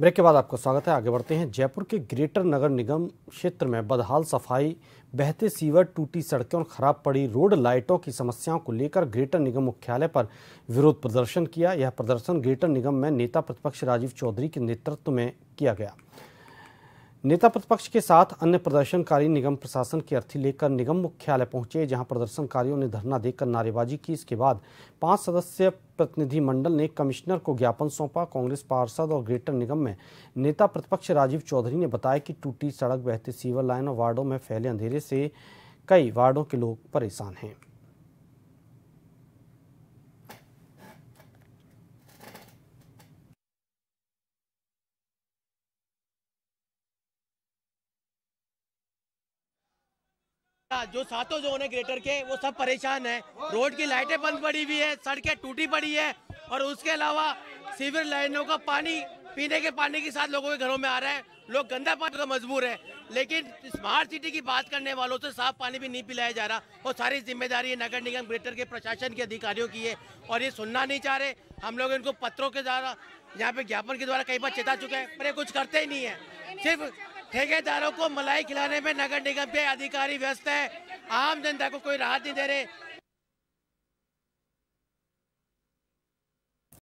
break के बाद आपका स्वागत है आगे बढ़ते हैं जयपुर के ग्रेटर नगर निगम क्षेत्र में बदहाल सफाई बहते सीवर टूटी सड़कें और खराब पड़ी रोड लाइटों की समस्याओं को लेकर ग्रेटर निगम मुख्यालय पर विरोध प्रदर्शन किया यह प्रदर्शन ग्रेटर निगम में नेता प्रतिपक्ष राजीव चौधरी के नेतृत्व में किया गया नेता प्रतिपक्ष के साथ अन्य प्रदर्शनकारी निगम प्रशासन की अर्थी लेकर निगम मुख्यालय पहुंचे जहां प्रदर्शनकारियों ने धरना देकर नारेबाजी की इसके बाद पांच सदस्य प्रतिनिधिमंडल ने कमिश्नर को ज्ञापन सौंपा कांग्रेस पार्षद और ग्रेटर निगम में नेता प्रतिपक्ष राजीव चौधरी ने बताया कि टूटी सड़क बहते सीवर लाइन और वार्डो में फैले अंधेरे से कई वार्डों के लोग परेशान हैं हाँ, जो सातों जोन है ग्रेटर के वो सब परेशान है रोड की लाइटें बंद पड़ी हुई है सड़कें टूटी पड़ी है और उसके अलावा सीवर लाइनों का पानी पीने के पानी के साथ लोगों के घरों में आ रहा है लोग गंदा पानी का मजबूर है लेकिन स्मार्ट सिटी की बात करने वालों से साफ पानी भी नहीं पिलाया जा रहा और सारी जिम्मेदारी नगर निगम ग्रेटर के प्रशासन के अधिकारियों की है और ये सुनना नहीं चाह रहे हम लोग इनको पत्रों के द्वारा यहाँ पे ज्ञापन के द्वारा कई बार चेता चुके हैं पर ये कुछ करते ही नहीं है सिर्फ ठेकेदारों को मलाई खिलाने में नगर निगम के अधिकारी व्यस्त है आम जनता को कोई राहत नहीं दे रहे